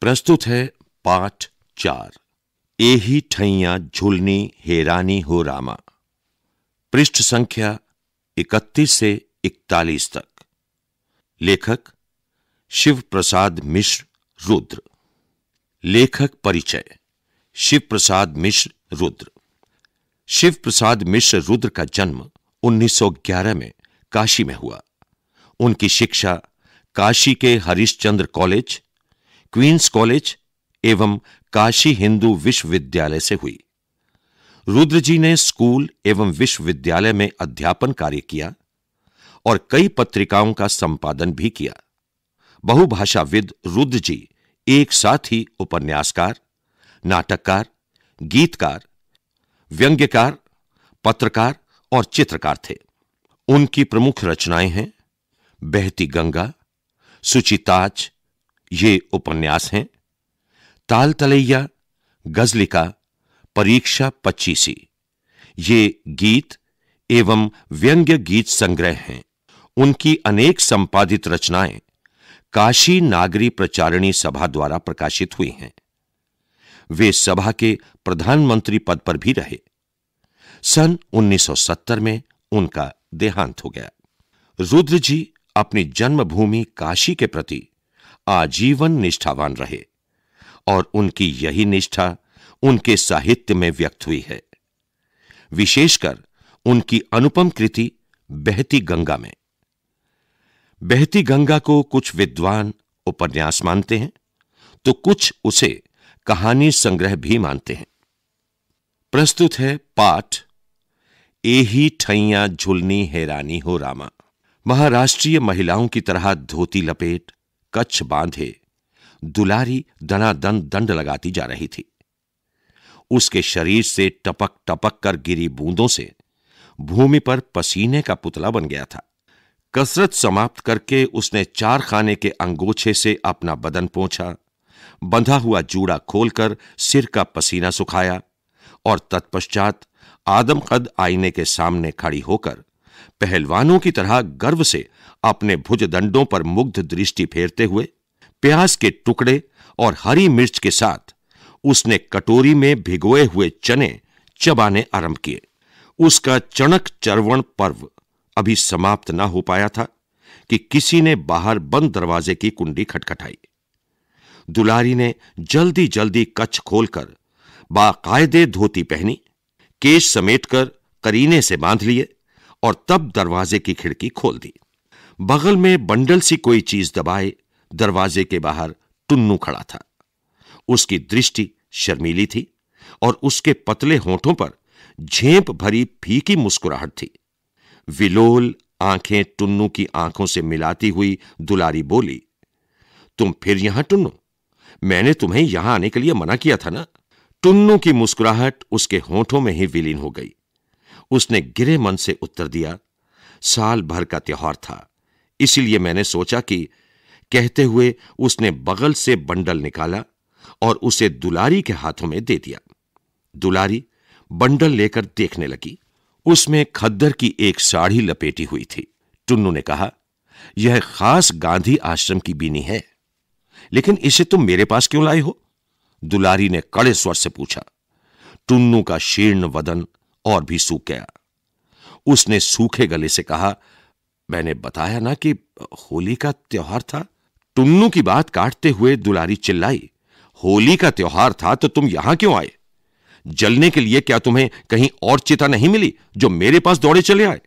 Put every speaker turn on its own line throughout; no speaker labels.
प्रस्तुत है पाठ चार ए ही ठैया झुलनी हेरानी हो रामा पृष्ठ संख्या इकतीस से इकतालीस तक लेखक शिव प्रसाद मिश्र रुद्र लेखक परिचय शिव प्रसाद मिश्र रुद्र शिव प्रसाद मिश्र रुद्र का जन्म 1911 में काशी में हुआ उनकी शिक्षा काशी के हरिश्चंद्र कॉलेज क्वींस कॉलेज एवं काशी हिंदू विश्वविद्यालय से हुई रुद्र जी ने स्कूल एवं विश्वविद्यालय में अध्यापन कार्य किया और कई पत्रिकाओं का संपादन भी किया बहुभाषाविद रुद्र जी एक साथ ही उपन्यासकार नाटककार गीतकार व्यंग्यकार पत्रकार और चित्रकार थे उनकी प्रमुख रचनाएं हैं बहती गंगा सुचिताज ये उपन्यास हैं ताल तलैया गजलिका परीक्षा पच्चीसी ये गीत एवं व्यंग्य गीत संग्रह हैं उनकी अनेक संपादित रचनाएं काशी नागरी प्रचारिणी सभा द्वारा प्रकाशित हुई हैं वे सभा के प्रधानमंत्री पद पर भी रहे सन 1970 में उनका देहांत हो गया रुद्र जी अपनी जन्मभूमि काशी के प्रति आजीवन निष्ठावान रहे और उनकी यही निष्ठा उनके साहित्य में व्यक्त हुई है विशेषकर उनकी अनुपम कृति बहती गंगा में बहती गंगा को कुछ विद्वान उपन्यास मानते हैं तो कुछ उसे कहानी संग्रह भी मानते हैं प्रस्तुत है पाठ ए ही ठैया झुलनी हैरानी हो रामा महाराष्ट्रीय महिलाओं की तरह धोती लपेट कच्छ बांधे दुलारी दनादन दंड लगाती जा रही थी उसके शरीर से टपक टपक कर गिरी बूंदों से भूमि पर पसीने का पुतला बन गया था कसरत समाप्त करके उसने चार खाने के अंगोछे से अपना बदन पोंछा बंधा हुआ जूड़ा खोलकर सिर का पसीना सुखाया और तत्पश्चात आदमकद आईने के सामने खड़ी होकर पहलवानों की तरह गर्व से अपने भुजदंडों पर मुग्ध दृष्टि फेरते हुए प्याज के टुकड़े और हरी मिर्च के साथ उसने कटोरी में भिगोए हुए चने चबाने आरंभ किए उसका चणक चरवण पर्व अभी समाप्त ना हो पाया था कि किसी ने बाहर बंद दरवाजे की कुंडी खटखटाई दुलारी ने जल्दी जल्दी कच्छ खोलकर बाकायदे धोती पहनी केश समेटकर करीने से बांध लिए और तब दरवाजे की खिड़की खोल दी बगल में बंडल सी कोई चीज दबाए दरवाजे के बाहर टुन्नू खड़ा था उसकी दृष्टि शर्मीली थी और उसके पतले होठों पर झेप भरी फीकी मुस्कुराहट थी विलोल आंखें टुन्नू की आंखों से मिलाती हुई दुलारी बोली तुम फिर यहां टुन्नू मैंने तुम्हें यहां आने के लिए मना किया था ना टुन्नू की मुस्कुराहट उसके होठों में ही विलीन हो गई उसने गिरे मन से उत्तर दिया साल भर का त्योहार था इसीलिए मैंने सोचा कि कहते हुए उसने बगल से बंडल निकाला और उसे दुलारी के हाथों में दे दिया दुलारी बंडल लेकर देखने लगी उसमें खद्दर की एक साड़ी लपेटी हुई थी टुन्नू ने कहा यह खास गांधी आश्रम की बीनी है लेकिन इसे तुम मेरे पास क्यों लाए हो दुलारी ने कड़े स्वर से पूछा टुन्नू का शीर्ण वदन और भी सूख गया उसने सूखे गले से कहा मैंने बताया ना कि होली का त्योहार था टुन्नू की बात काटते हुए दुलारी चिल्लाई होली का त्योहार था तो तुम यहां क्यों आए जलने के लिए क्या तुम्हें कहीं और चिता नहीं मिली जो मेरे पास दौड़े चले आए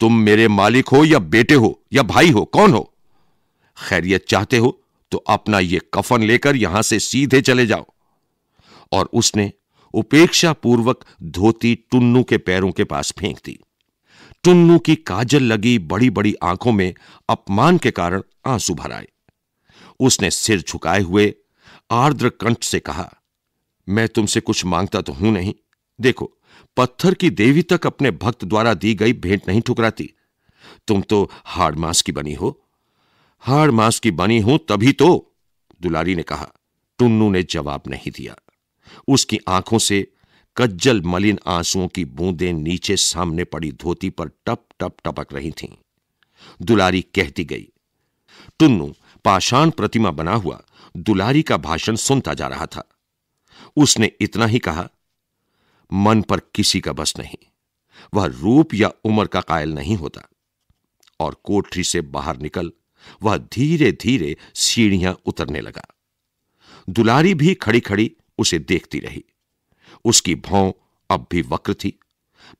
तुम मेरे मालिक हो या बेटे हो या भाई हो कौन हो खैरियत चाहते हो तो अपना यह कफन लेकर यहां से सीधे चले जाओ और उसने उपेक्षा पूर्वक धोती टुन्नू के पैरों के पास फेंक दी टुन्नू की काजल लगी बड़ी बड़ी आंखों में अपमान के कारण आंसू भर आए उसने सिर झुकाए हुए आर्द्र कंठ से कहा मैं तुमसे कुछ मांगता तो हूं नहीं देखो पत्थर की देवी तक अपने भक्त द्वारा दी गई भेंट नहीं ठुकराती तुम तो हाड़ मास की बनी हो हाड़ मास की बनी हो तभी तो दुलारी ने कहा टुन्नू ने जवाब नहीं दिया उसकी आंखों से कज्जल मलिन आंसुओं की बूंदें नीचे सामने पड़ी धोती पर टप टप टपक रही थीं। दुलारी कहती गई टुन्नु पाषाण प्रतिमा बना हुआ दुलारी का भाषण सुनता जा रहा था उसने इतना ही कहा मन पर किसी का बस नहीं वह रूप या उम्र का कायल नहीं होता और कोठरी से बाहर निकल वह धीरे धीरे सीढ़ियां उतरने लगा दुलारी भी खड़ी खड़ी उसे देखती रही उसकी भौं अब भी वक्र थी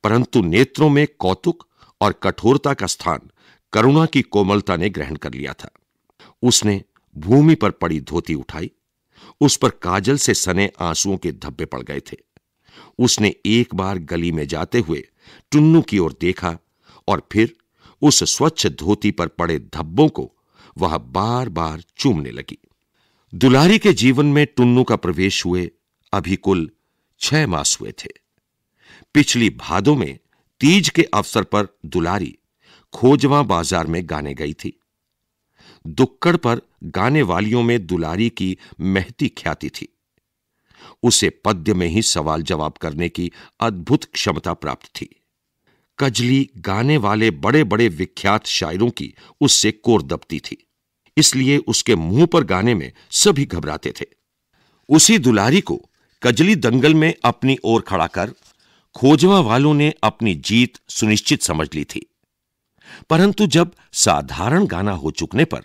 परंतु नेत्रों में कौतुक और कठोरता का स्थान करुणा की कोमलता ने ग्रहण कर लिया था उसने भूमि पर पड़ी धोती उठाई उस पर काजल से सने आंसुओं के धब्बे पड़ गए थे उसने एक बार गली में जाते हुए टुन्नू की ओर देखा और फिर उस स्वच्छ धोती पर पड़े धब्बों को वह बार बार चूमने लगी दुलारी के जीवन में टुन्नू का प्रवेश हुए अभी कुल छह मास हुए थे पिछली भादों में तीज के अवसर पर दुलारी खोजवा बाजार में गाने गई थी दुक्कड़ पर गाने वालियों में दुलारी की महती ख्याति थी उसे पद्य में ही सवाल जवाब करने की अद्भुत क्षमता प्राप्त थी कजली गाने वाले बड़े बड़े विख्यात शायरों की उससे कोर दबती थी इसलिए उसके मुंह पर गाने में सभी घबराते थे उसी दुलारी को कजली दंगल में अपनी ओर खड़ा कर खोजवा वालों ने अपनी जीत सुनिश्चित समझ ली थी परंतु जब साधारण गाना हो चुकने पर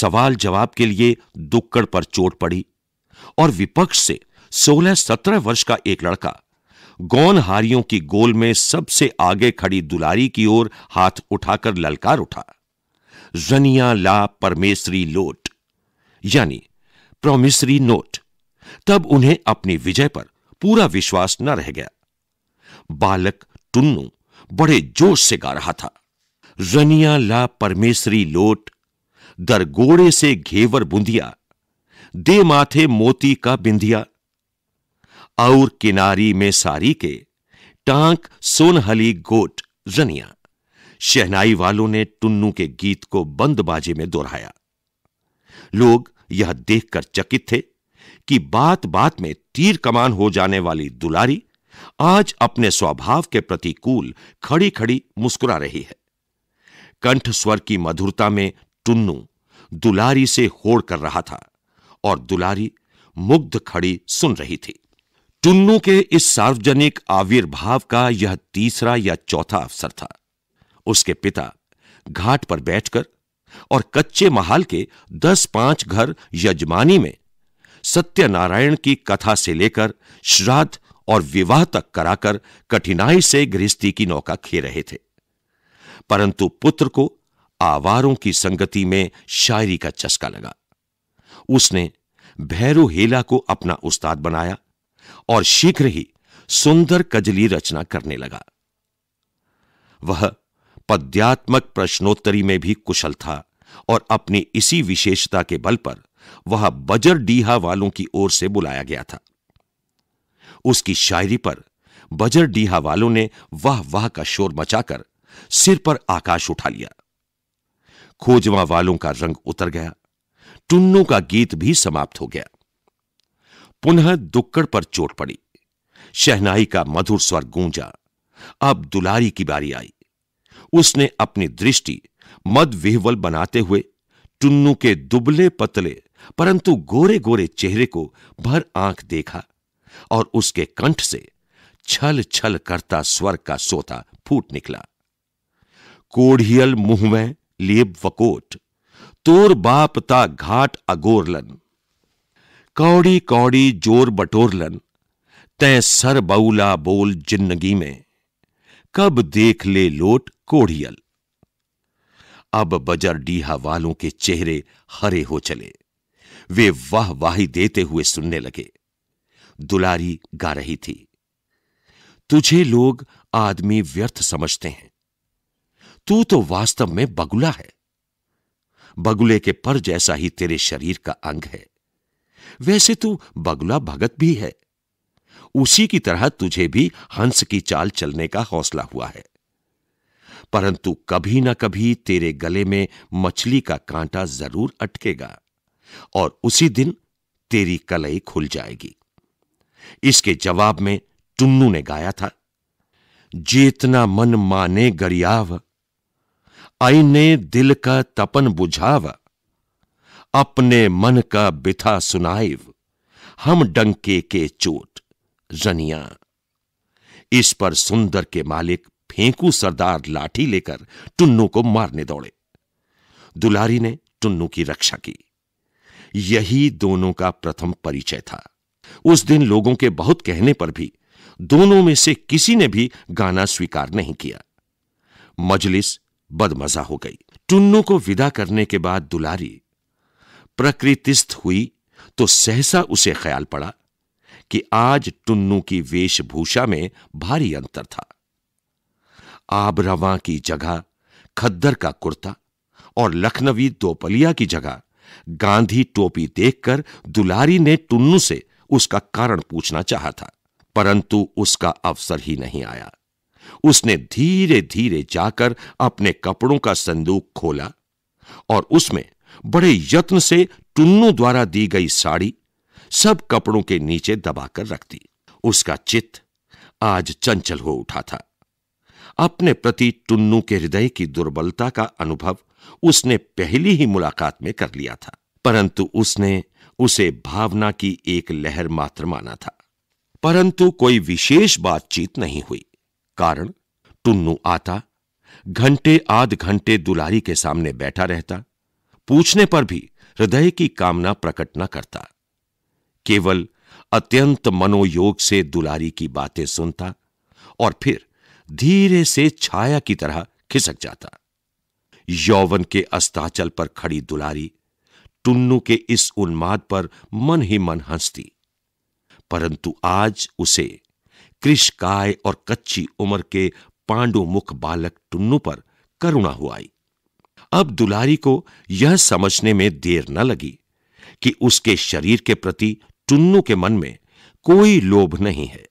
सवाल जवाब के लिए दुक्कड़ पर चोट पड़ी और विपक्ष से 16-17 वर्ष का एक लड़का गौनहारियों की गोल में सबसे आगे खड़ी दुलारी की ओर हाथ उठाकर ललकार उठा जनिया ला परमेश्वरी लोट यानी प्रोमिसरी नोट तब उन्हें अपनी विजय पर पूरा विश्वास न रह गया बालक टुन्नु बड़े जोश से गा रहा था जनिया ला परमेश्वरी लोट दरगोड़े से घेवर बुंदिया दे माथे मोती का बिंदिया और किनारी में सारी के टांक सोनहली गोट जनिया शहनाई वालों ने टुन्नू के गीत को बंद बाजे में दोहराया लोग यह देखकर चकित थे कि बात बात में तीर कमान हो जाने वाली दुलारी आज अपने स्वभाव के प्रतिकूल खड़ी खड़ी मुस्कुरा रही है कंठ स्वर की मधुरता में टुन्नू दुलारी से होड़ कर रहा था और दुलारी मुग्ध खड़ी सुन रही थी टुन्नू के इस सार्वजनिक आविर्भाव का यह तीसरा या चौथा अवसर था उसके पिता घाट पर बैठकर और कच्चे महाल के दस पांच घर यजमानी में सत्यनारायण की कथा से लेकर श्राद्ध और विवाह तक कराकर कठिनाई से गृहस्थी की नौका खे रहे थे परंतु पुत्र को आवारों की संगति में शायरी का चस्का लगा उसने भैरू हेला को अपना उस्ताद बनाया और शीघ्र ही सुंदर कजली रचना करने लगा वह पद्यात्मक प्रश्नोत्तरी में भी कुशल था और अपनी इसी विशेषता के बल पर वह बजर डीहा वालों की ओर से बुलाया गया था उसकी शायरी पर बजर डीहा वालों ने वह वाह का शोर मचाकर सिर पर आकाश उठा लिया खोजवा वालों का रंग उतर गया टुन्नू का गीत भी समाप्त हो गया पुनः दुक्कड़ पर चोट पड़ी शहनाई का मधुर स्वर गूंजा अब दुलारी की बारी आई उसने अपनी दृष्टि मद विहवल बनाते हुए टुन्नू के दुबले पतले परंतु गोरे गोरे चेहरे को भर आंख देखा और उसके कंठ से छल छल करता स्वर का सोता फूट निकला कोढ़ियल मुंह में लेब वकोट तोर बाप ता घाट अगोरलन कौड़ी कौड़ी जोर बटोरलन तय सर बउला बोल जिंदगी में कब देख ले लोट कोढ़ियल अब बजर डीहा वालों के चेहरे हरे हो चले वे वाह वाही देते हुए सुनने लगे दुलारी गा रही थी तुझे लोग आदमी व्यर्थ समझते हैं तू तो वास्तव में बगुला है बगुले के पर जैसा ही तेरे शरीर का अंग है वैसे तू बगुला भगत भी है उसी की तरह तुझे भी हंस की चाल चलने का हौसला हुआ है परंतु कभी न कभी तेरे गले में मछली का कांटा जरूर अटकेगा और उसी दिन तेरी कलई खुल जाएगी इसके जवाब में टुन्नू ने गाया था जेतना मन माने गरियाव आईने दिल का तपन बुझाव अपने मन का बिथा सुनाइव हम डंके के चोट रनिया इस पर सुंदर के मालिक फेंकू सरदार लाठी लेकर टुन्नू को मारने दौड़े दुलारी ने टुन्नू की रक्षा की यही दोनों का प्रथम परिचय था उस दिन लोगों के बहुत कहने पर भी दोनों में से किसी ने भी गाना स्वीकार नहीं किया मजलिस बदमजा हो गई टुन्नू को विदा करने के बाद दुलारी प्रकृतिस्थ हुई तो सहसा उसे ख्याल पड़ा कि आज टुन्नू की वेशभूषा में भारी अंतर था आबरवा की जगह खद्दर का कुर्ता और लखनवी दोपलिया की जगह गांधी टोपी देखकर दुलारी ने टुन्नू से उसका कारण पूछना चाहा था परंतु उसका अवसर ही नहीं आया उसने धीरे धीरे जाकर अपने कपड़ों का संदूक खोला और उसमें बड़े यत्न से टुन्नू द्वारा दी गई साड़ी सब कपड़ों के नीचे दबाकर रख दी उसका चित्त आज चंचल हो उठा था अपने प्रति टुन्नू के हृदय की दुर्बलता का अनुभव उसने पहली ही मुलाकात में कर लिया था परंतु उसने उसे भावना की एक लहर मात्र माना था परंतु कोई विशेष बातचीत नहीं हुई कारण टुन्नू आता घंटे आध घंटे दुलारी के सामने बैठा रहता पूछने पर भी हृदय की कामना प्रकट न करता केवल अत्यंत मनोयोग से दुलारी की बातें सुनता और फिर धीरे से छाया की तरह खिसक जाता यौवन के अस्ताचल पर खड़ी दुलारी टुन्नू के इस उन्माद पर मन ही मन हंसती परंतु आज उसे कृष काय और कच्ची उम्र के पांडु मुख बालक टुन्नू पर करुणा हुआ अब दुलारी को यह समझने में देर न लगी कि उसके शरीर के प्रति टुन्नू के मन में कोई लोभ नहीं है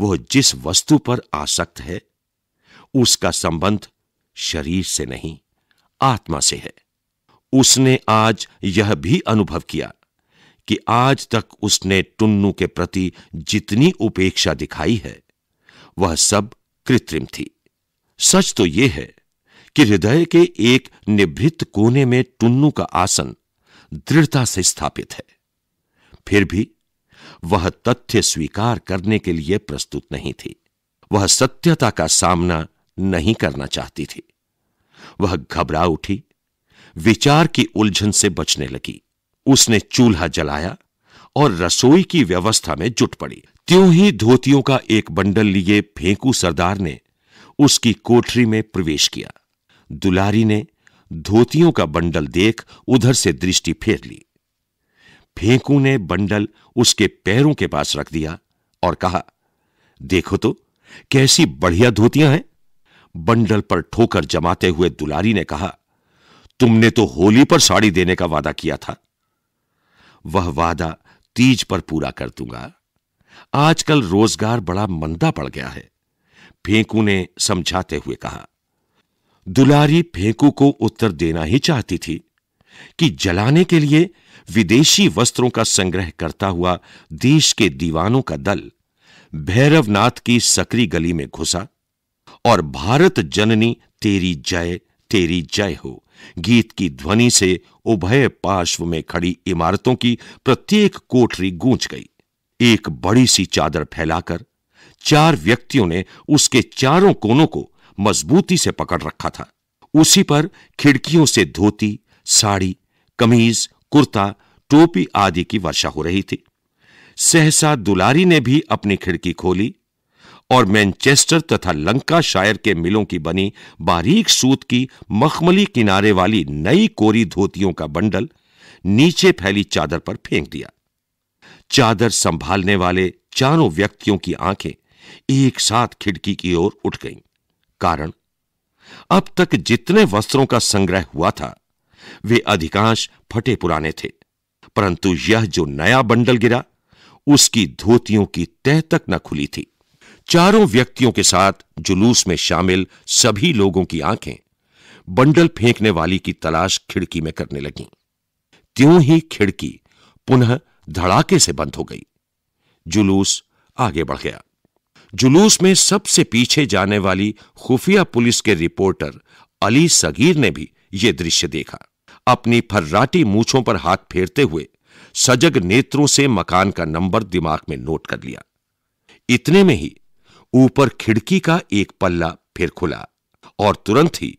वह जिस वस्तु पर आसक्त है उसका संबंध शरीर से नहीं आत्मा से है उसने आज यह भी अनुभव किया कि आज तक उसने टुन्नू के प्रति जितनी उपेक्षा दिखाई है वह सब कृत्रिम थी सच तो यह है कि हृदय के एक निभृत कोने में टुन्नू का आसन दृढ़ता से स्थापित है फिर भी वह तथ्य स्वीकार करने के लिए प्रस्तुत नहीं थी वह सत्यता का सामना नहीं करना चाहती थी वह घबरा उठी विचार की उलझन से बचने लगी उसने चूल्हा जलाया और रसोई की व्यवस्था में जुट पड़ी त्यों ही धोतियों का एक बंडल लिए फेंकू सरदार ने उसकी कोठरी में प्रवेश किया दुलारी ने धोतियों का बंडल देख उधर से दृष्टि फेर ली फेंकू ने बंडल उसके पैरों के पास रख दिया और कहा देखो तो कैसी बढ़िया धोतियां हैं बंडल पर ठोकर जमाते हुए दुलारी ने कहा तुमने तो होली पर साड़ी देने का वादा किया था वह वादा तीज पर पूरा कर दूंगा आजकल रोजगार बड़ा मंदा पड़ गया है फेंकू ने समझाते हुए कहा दुलारी फेंकू को उत्तर देना ही चाहती थी कि जलाने के लिए विदेशी वस्त्रों का संग्रह करता हुआ देश के दीवानों का दल भैरवनाथ की सकरी गली में घुसा और भारत जननी तेरी जय तेरी जय हो गीत की ध्वनि से उभय पार्श्व में खड़ी इमारतों की प्रत्येक कोठरी गूंज गई एक बड़ी सी चादर फैलाकर चार व्यक्तियों ने उसके चारों कोनों को मजबूती से पकड़ रखा था उसी पर खिड़कियों से धोती साड़ी कमीज कुर्ता टोपी आदि की वर्षा हो रही थी सहसा दुलारी ने भी अपनी खिड़की खोली और मैनचेस्टर तथा लंका शायर के मिलों की बनी बारीक सूत की मखमली किनारे वाली नई कोरी धोतियों का बंडल नीचे फैली चादर पर फेंक दिया चादर संभालने वाले चारों व्यक्तियों की आंखें एक साथ खिड़की की ओर उठ गईं। कारण अब तक जितने वस्त्रों का संग्रह हुआ था वे अधिकांश फटे पुराने थे परंतु यह जो नया बंडल गिरा उसकी धोतियों की तह तक न खुली थी चारों व्यक्तियों के साथ जुलूस में शामिल सभी लोगों की आंखें बंडल फेंकने वाली की तलाश खिड़की में करने लगी त्यों ही खिड़की पुनः धड़ाके से बंद हो गई जुलूस आगे बढ़ गया जुलूस में सबसे पीछे जाने वाली खुफिया पुलिस के रिपोर्टर अली सगीर ने भी यह दृश्य देखा अपनी फर्राटी मूछों पर हाथ फेरते हुए सजग नेत्रों से मकान का नंबर दिमाग में नोट कर लिया इतने में ही ऊपर खिड़की का एक पल्ला फिर खुला और तुरंत ही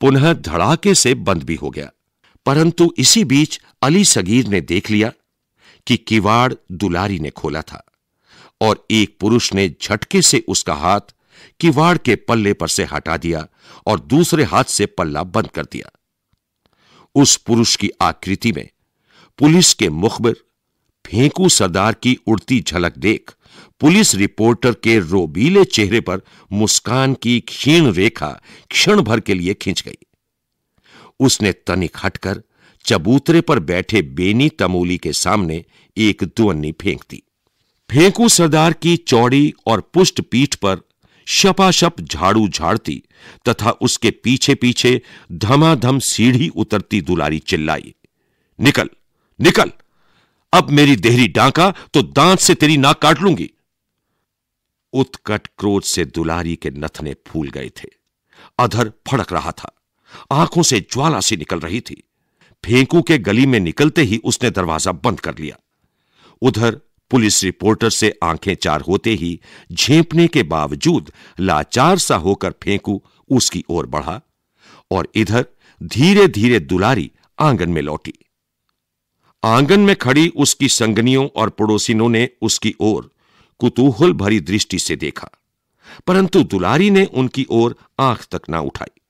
पुनः धड़ाके से बंद भी हो गया परंतु इसी बीच अली सगीर ने देख लिया कि किवाड़ दुलारी ने खोला था और एक पुरुष ने झटके से उसका हाथ किवाड़ के पल्ले पर से हटा दिया और दूसरे हाथ से पल्ला बंद कर दिया उस पुरुष की आकृति में पुलिस के मुखबिर फेंकू सरदार की उड़ती झलक देख पुलिस रिपोर्टर के रोबीले चेहरे पर मुस्कान की क्षीण रेखा क्षण भर के लिए खींच गई उसने तनिक हटकर चबूतरे पर बैठे बेनी तमोली के सामने एक दुअन्नी फेंक दी फेंकू सरदार की चौड़ी और पुष्ट पीठ पर शपाशप झाड़ू झाड़ती तथा उसके पीछे पीछे धमाधम सीढ़ी उतरती दुलारी चिल्लाई निकल निकल अब मेरी देहरी डांका तो दांत से तेरी नाक काट लूंगी उत्कट क्रोध से दुलारी के नथने फूल गए थे अधर फड़क रहा था आंखों से ज्वाला सी निकल रही थी फेंकू के गली में निकलते ही उसने दरवाजा बंद कर लिया उधर पुलिस रिपोर्टर से आंखें चार होते ही झेपने के बावजूद लाचार सा होकर फेंकू उसकी ओर बढ़ा और इधर धीरे धीरे दुलारी आंगन में लौटी आंगन में खड़ी उसकी संगनियों और पड़ोसिनों ने उसकी ओर कुतूहल भरी दृष्टि से देखा परंतु दुलारी ने उनकी ओर आंख तक ना उठाई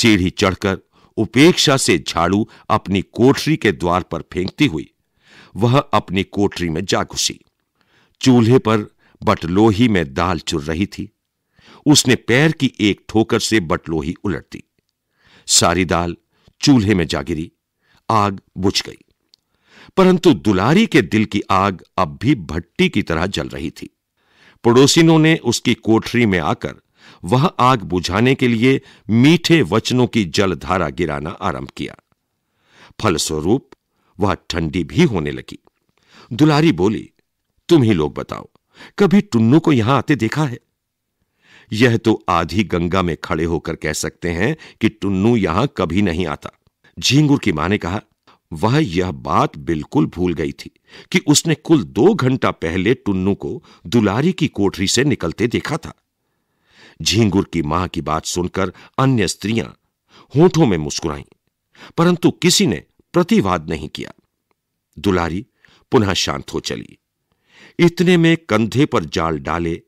सीढ़ी चढ़कर उपेक्षा से झाड़ू अपनी कोठरी के द्वार पर फेंकती हुई वह अपनी कोठरी में जा घुसी चूल्हे पर बटलोही में दाल चुर रही थी उसने पैर की एक ठोकर से बटलोही उलट दी सारी दाल चूल्हे में जा गिरी आग बुझ गई परंतु दुलारी के दिल की आग अब भी भट्टी की तरह जल रही थी पड़ोसिनों ने उसकी कोठरी में आकर वह आग बुझाने के लिए मीठे वचनों की जलधारा गिराना आरंभ किया फलस्वरूप वह ठंडी भी होने लगी दुलारी बोली तुम ही लोग बताओ कभी टुन्नू को यहां आते देखा है यह तो आधी गंगा में खड़े होकर कह सकते हैं कि टुन्नू यहां कभी नहीं आता झींगुर की मां ने कहा वह यह बात बिल्कुल भूल गई थी कि उसने कुल दो घंटा पहले टुन्नू को दुलारी की कोठरी से निकलते देखा था झींगुर की मां की बात सुनकर अन्य स्त्रियां होठों में मुस्कुराई परंतु किसी ने प्रतिवाद नहीं किया दुलारी पुनः शांत हो चली इतने में कंधे पर जाल डाले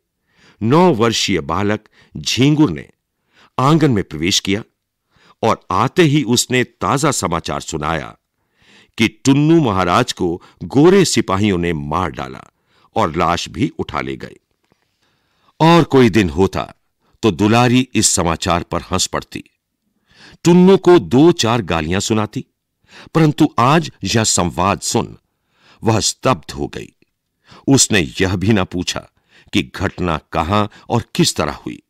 नौ वर्षीय बालक झींगुर ने आंगन में प्रवेश किया और आते ही उसने ताजा समाचार सुनाया कि टुन्नू महाराज को गोरे सिपाहियों ने मार डाला और लाश भी उठा ले गए और कोई दिन होता तो दुलारी इस समाचार पर हंस पड़ती टुन्नू को दो चार गालियां सुनाती परंतु आज यह संवाद सुन वह स्तब्ध हो गई उसने यह भी ना पूछा कि घटना कहां और किस तरह हुई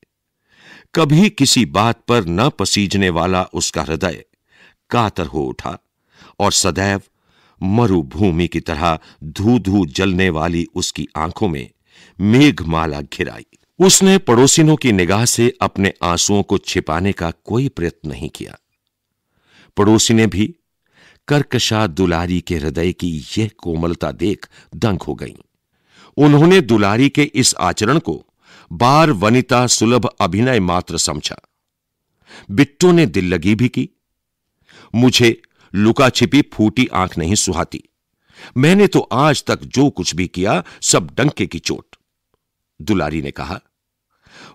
कभी किसी बात पर न पसीजने वाला उसका हृदय कातर हो उठा और सदैव मरुभूमि की तरह धू धू जलने वाली उसकी आंखों में मेघमाला घिराई उसने पड़ोसिनों की निगाह से अपने आंसुओं को छिपाने का कोई प्रयत्न नहीं किया पड़ोसी ने भी करकशा दुलारी के हृदय की यह कोमलता देख दंग हो गईं। उन्होंने दुलारी के इस आचरण को बार वनिता सुलभ अभिनय मात्र समझा बिट्टू ने दिल लगी भी की मुझे लुका छिपी फूटी आंख नहीं सुहाती मैंने तो आज तक जो कुछ भी किया सब डंके की चोट दुलारी ने कहा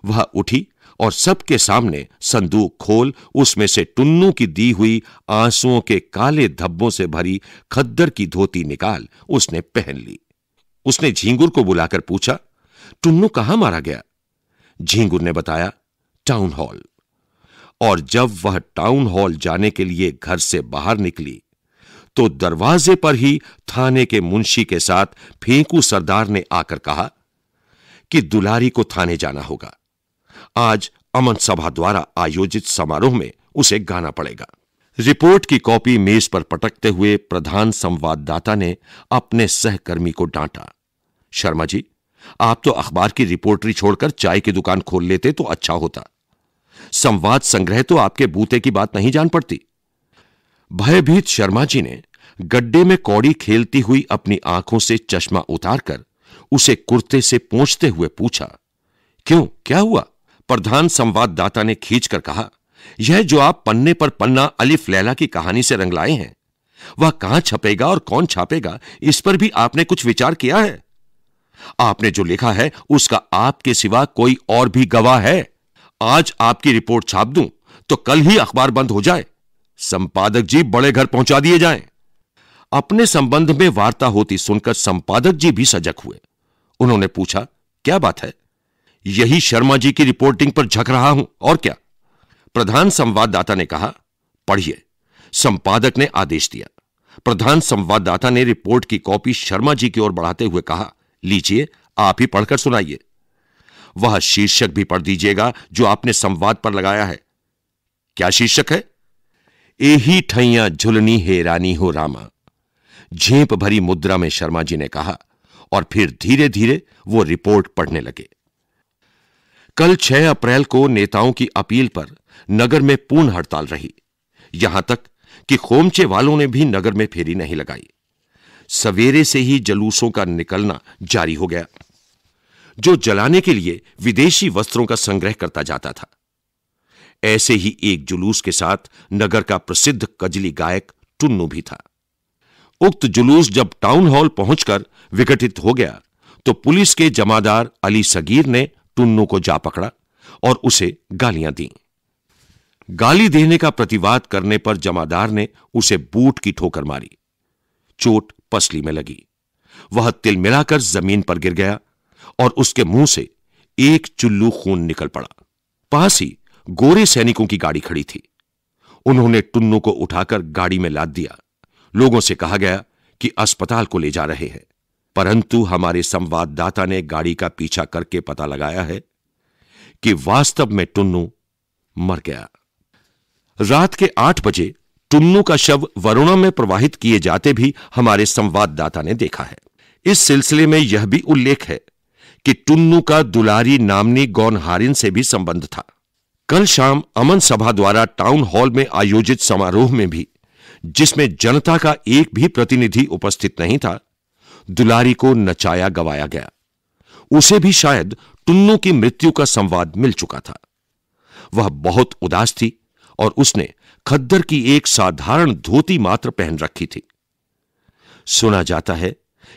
वह उठी और सबके सामने संदूक खोल उसमें से टुन्नू की दी हुई आंसुओं के काले धब्बों से भरी खद्दर की धोती निकाल उसने पहन ली उसने झींगुर को बुलाकर पूछा टुन्नू कहां मारा गया झींगुर ने बताया टाउन हॉल और जब वह टाउन हॉल जाने के लिए घर से बाहर निकली तो दरवाजे पर ही थाने के मुंशी के साथ फेंकू सरदार ने आकर कहा कि दुलारी को थाने जाना होगा आज अमन सभा द्वारा आयोजित समारोह में उसे गाना पड़ेगा रिपोर्ट की कॉपी मेज पर पटकते हुए प्रधान संवाददाता ने अपने सहकर्मी को डांटा शर्मा जी आप तो अखबार की रिपोर्टरी छोड़कर चाय की दुकान खोल लेते तो अच्छा होता संवाद संग्रह तो आपके बूते की बात नहीं जान पड़ती भयभीत शर्मा जी ने गड्ढे में कौड़ी खेलती हुई अपनी आंखों से चश्मा उतारकर उसे कुर्ते से पहुंचते हुए पूछा क्यों क्या हुआ प्रधान संवाददाता ने खींचकर कहा यह जो आप पन्ने पर पन्ना अलिफ लैला की कहानी से रंग लाए हैं वह कहां छपेगा और कौन छापेगा इस पर भी आपने कुछ विचार किया है आपने जो लिखा है उसका आपके सिवा कोई और भी गवाह है आज आपकी रिपोर्ट छाप दूं तो कल ही अखबार बंद हो जाए संपादक जी बड़े घर पहुंचा दिए जाए अपने संबंध में वार्ता होती सुनकर संपादक जी भी सजग हुए उन्होंने पूछा क्या बात है यही शर्मा जी की रिपोर्टिंग पर झक रहा हूं और क्या प्रधान संवाददाता ने कहा पढ़िए संपादक ने आदेश दिया प्रधान संवाददाता ने रिपोर्ट की कॉपी शर्मा जी की ओर बढ़ाते हुए कहा लीजिए आप ही पढ़कर सुनाइए वह शीर्षक भी पढ़ दीजिएगा जो आपने संवाद पर लगाया है क्या शीर्षक है ए ही ठैया झुलनी रानी हो रामा झेप भरी मुद्रा में शर्मा जी ने कहा और फिर धीरे धीरे वो रिपोर्ट पढ़ने लगे कल 6 अप्रैल को नेताओं की अपील पर नगर में पूर्ण हड़ताल रही यहां तक कि खोमचे वालों ने भी नगर में फेरी नहीं लगाई सवेरे से ही जलूसों का निकलना जारी हो गया जो जलाने के लिए विदेशी वस्त्रों का संग्रह करता जाता था ऐसे ही एक जुलूस के साथ नगर का प्रसिद्ध कजली गायक टुन्नू भी था उक्त जुलूस जब टाउन हॉल पहुंचकर विघटित हो गया तो पुलिस के जमादार अली सगीर ने टुन्नू को जा पकड़ा और उसे गालियां दी गाली देने का प्रतिवाद करने पर जमादार ने उसे बूट की ठोकर मारी चोट पसली में लगी वह तिल मिलाकर जमीन पर गिर गया और उसके मुंह से एक चुल्लू खून निकल पड़ा पास ही गोरे सैनिकों की गाड़ी खड़ी थी उन्होंने टुन्नू को उठाकर गाड़ी में लाद दिया लोगों से कहा गया कि अस्पताल को ले जा रहे हैं परंतु हमारे संवाददाता ने गाड़ी का पीछा करके पता लगाया है कि वास्तव में टुन्नू मर गया रात के आठ बजे टुन्नू का शव वरुणा में प्रवाहित किए जाते भी हमारे संवाददाता ने देखा है इस सिलसिले में यह भी उल्लेख है कि टुन्नू का दुलारी नामनी गौनहारिन से भी संबंध था कल शाम अमन सभा द्वारा टाउन हॉल में आयोजित समारोह में भी जिसमें जनता का एक भी प्रतिनिधि उपस्थित नहीं था दुलारी को नचाया गवाया गया उसे भी शायद टुन्नू की मृत्यु का संवाद मिल चुका था वह बहुत उदास थी और उसने खद्दर की एक साधारण धोती मात्र पहन रखी थी सुना जाता है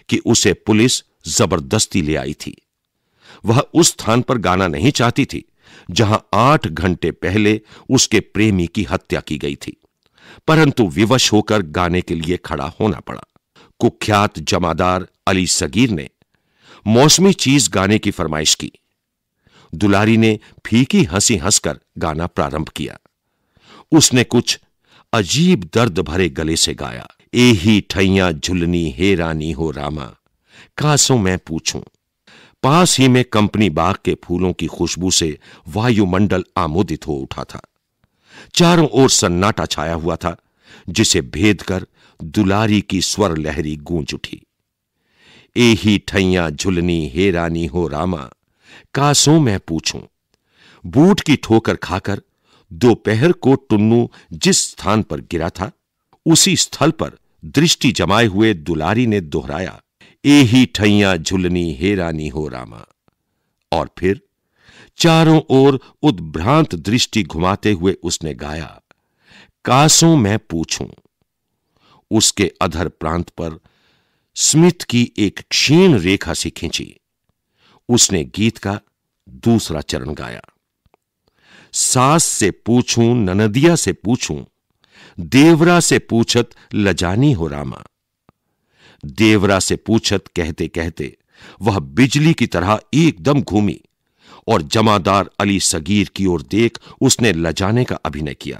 कि उसे पुलिस जबरदस्ती ले आई थी वह उस स्थान पर गाना नहीं चाहती थी जहां आठ घंटे पहले उसके प्रेमी की हत्या की गई थी परंतु विवश होकर गाने के लिए खड़ा होना पड़ा कुख्यात जमादार अली सगीर ने मौसमी चीज गाने की फरमाइश की दुलारी ने फीकी हंसी हंसकर गाना प्रारंभ किया उसने कुछ अजीब दर्द भरे गले से गाया ए ही ठैया झुलनी हे रानी हो रामा कासों मैं पूछूं पास ही में कंपनी बाग के फूलों की खुशबू से वायुमंडल आमोदित हो उठा था चारों ओर सन्नाटा छाया हुआ था जिसे भेद कर दुलारी की स्वर लहरी गूंज उठी ए ही ठैया झुलनी हे रानी हो रामा कासों मैं पूछूं बूट की ठोकर खाकर दोपहर को टुन्नू जिस स्थान पर गिरा था उसी स्थल पर दृष्टि जमाए हुए दुलारी ने दोहराया ए ही ठैया झुलनी हे रानी हो रामा और फिर चारों ओर उद्भ्रांत दृष्टि घुमाते हुए उसने गाया कासों मैं पूछूं उसके अधर प्रांत पर स्मिथ की एक क्षीण रेखा से खींची उसने गीत का दूसरा चरण गाया सास से पूछूं ननदिया से पूछूं देवरा से पूछत लजानी हो रामा देवरा से पूछत कहते कहते वह बिजली की तरह एकदम घूमी और जमादार अली सगीर की ओर देख उसने लजाने का अभिनय किया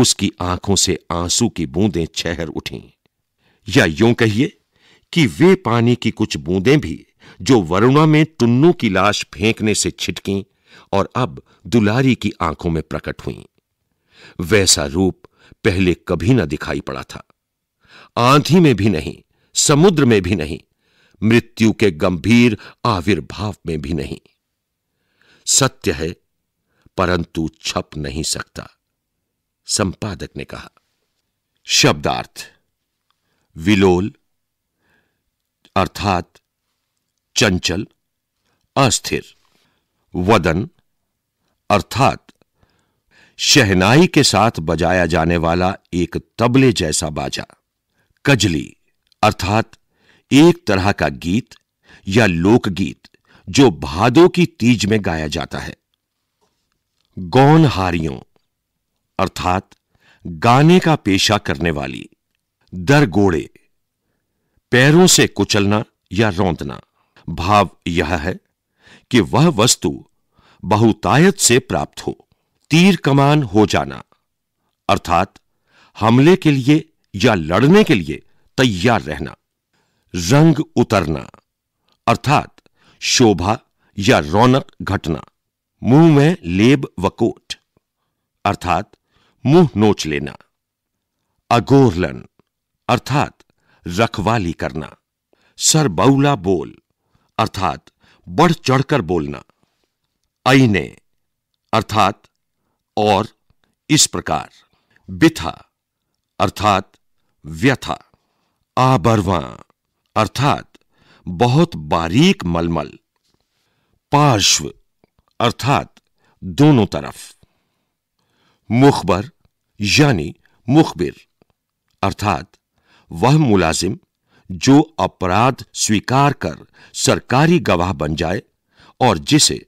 उसकी आंखों से आंसू की बूंदें छहर उठीं या यूं कहिए कि वे पानी की कुछ बूंदें भी जो वरुणा में टुन्नू की लाश फेंकने से छिटकीं और अब दुलारी की आंखों में प्रकट हुईं वैसा रूप पहले कभी न दिखाई पड़ा था आंधी में भी नहीं समुद्र में भी नहीं मृत्यु के गंभीर आविर्भाव में भी नहीं सत्य है परंतु छप नहीं सकता संपादक ने कहा शब्दार्थ विलोल अर्थात चंचल अस्थिर वदन अर्थात शहनाई के साथ बजाया जाने वाला एक तबले जैसा बाजा कजली अर्थात एक तरह का गीत या लोकगीत जो भादों की तीज में गाया जाता है गौन हारियों अर्थात गाने का पेशा करने वाली दरगोड़े पैरों से कुचलना या रौंदना भाव यह है कि वह वस्तु बहुतायत से प्राप्त हो तीर कमान हो जाना अर्थात हमले के लिए या लड़ने के लिए तैयार रहना रंग उतरना अर्थात शोभा या रौनक घटना मुंह में लेब व कोट अर्थात मुंह नोच लेना अगोरलन अर्थात रखवाली करना सरबौला बोल अर्थात बढ़ चढ़कर बोलना आईने अर्थात और इस प्रकार बिथा अर्थात व्यथा आबरवा अर्थात बहुत बारीक मलमल पार्श्व अर्थात दोनों तरफ मुखबर यानी मुखबिर अर्थात वह मुलाजिम जो अपराध स्वीकार कर सरकारी गवाह बन जाए और जिसे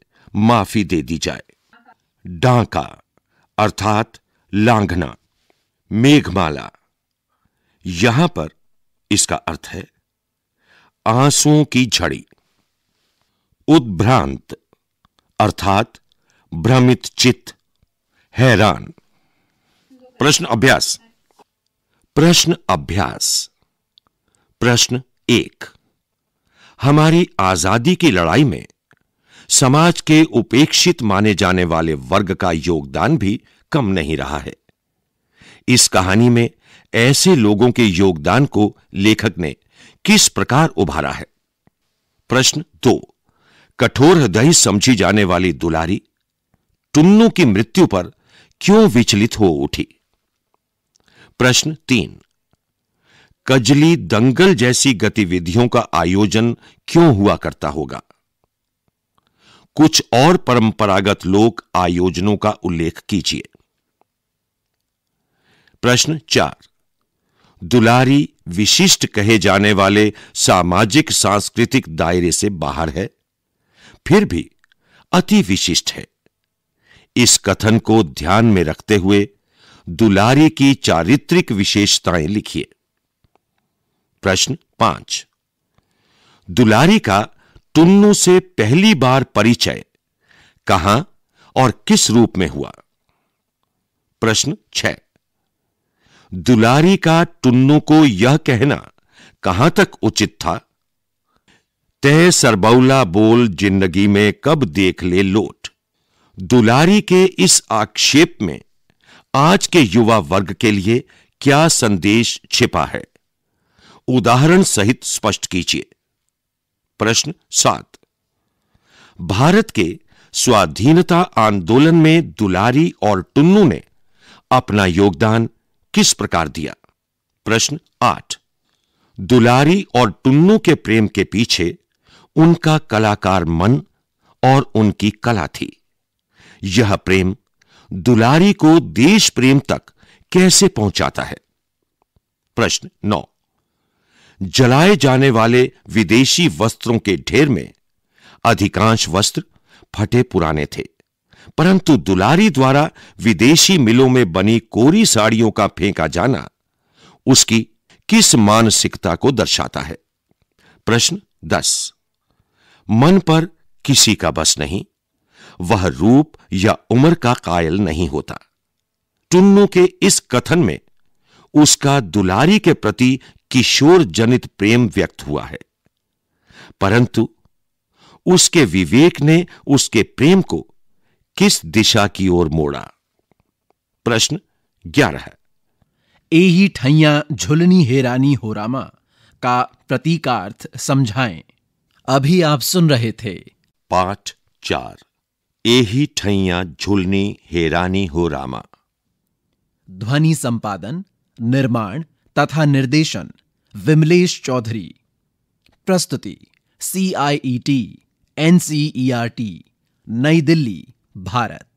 माफी दे दी जाए डांका अर्थात लांघना मेघमाला यहां पर इसका अर्थ है आंसुओं की झड़ी उद्भ्रांत अर्थात भ्रमित चित्त हैरान प्रश्न अभ्यास प्रश्न अभ्यास प्रश्न एक हमारी आजादी की लड़ाई में समाज के उपेक्षित माने जाने वाले वर्ग का योगदान भी कम नहीं रहा है इस कहानी में ऐसे लोगों के योगदान को लेखक ने किस प्रकार उभारा है प्रश्न दो कठोर हृदय समझी जाने वाली दुलारी टुन्नू की मृत्यु पर क्यों विचलित हो उठी प्रश्न तीन कजली दंगल जैसी गतिविधियों का आयोजन क्यों हुआ करता होगा कुछ और परंपरागत लोक आयोजनों का उल्लेख कीजिए प्रश्न चार दुलारी विशिष्ट कहे जाने वाले सामाजिक सांस्कृतिक दायरे से बाहर है फिर भी अति विशिष्ट है इस कथन को ध्यान में रखते हुए दुलारी की चारित्रिक विशेषताएं लिखिए प्रश्न पांच दुलारी का टुन्नू से पहली बार परिचय कहां और किस रूप में हुआ प्रश्न छ दुलारी का टुन्नू को यह कहना कहां तक उचित था तय सरबौला बोल जिंदगी में कब देख ले लोट दुलारी के इस आक्षेप में आज के युवा वर्ग के लिए क्या संदेश छिपा है उदाहरण सहित स्पष्ट कीजिए प्रश्न सात भारत के स्वाधीनता आंदोलन में दुलारी और टुन्नू ने अपना योगदान किस प्रकार दिया प्रश्न आठ दुलारी और टुन्नू के प्रेम के पीछे उनका कलाकार मन और उनकी कला थी यह प्रेम दुलारी को देश प्रेम तक कैसे पहुंचाता है प्रश्न नौ जलाए जाने वाले विदेशी वस्त्रों के ढेर में अधिकांश वस्त्र फटे पुराने थे परंतु दुलारी द्वारा विदेशी मिलों में बनी कोरी साड़ियों का फेंका जाना उसकी किस मानसिकता को दर्शाता है प्रश्न दस मन पर किसी का बस नहीं वह रूप या उम्र का कायल नहीं होता टुन्नू के इस कथन में उसका दुलारी के प्रति किशोर जनित प्रेम व्यक्त हुआ है परंतु उसके विवेक ने उसके प्रेम को किस दिशा की ओर मोड़ा प्रश्न ग्यारह एही ठैया झुलनी हेरानी हो रामा का प्रतीकार्थ समझाएं अभी आप सुन रहे थे पाठ चार एही ठैया झुलनी हेरानी हो रामा ध्वनि संपादन निर्माण तथा निर्देशन विमलेश चौधरी प्रस्तुति C I E T N C E R T Nai Delhi Bharat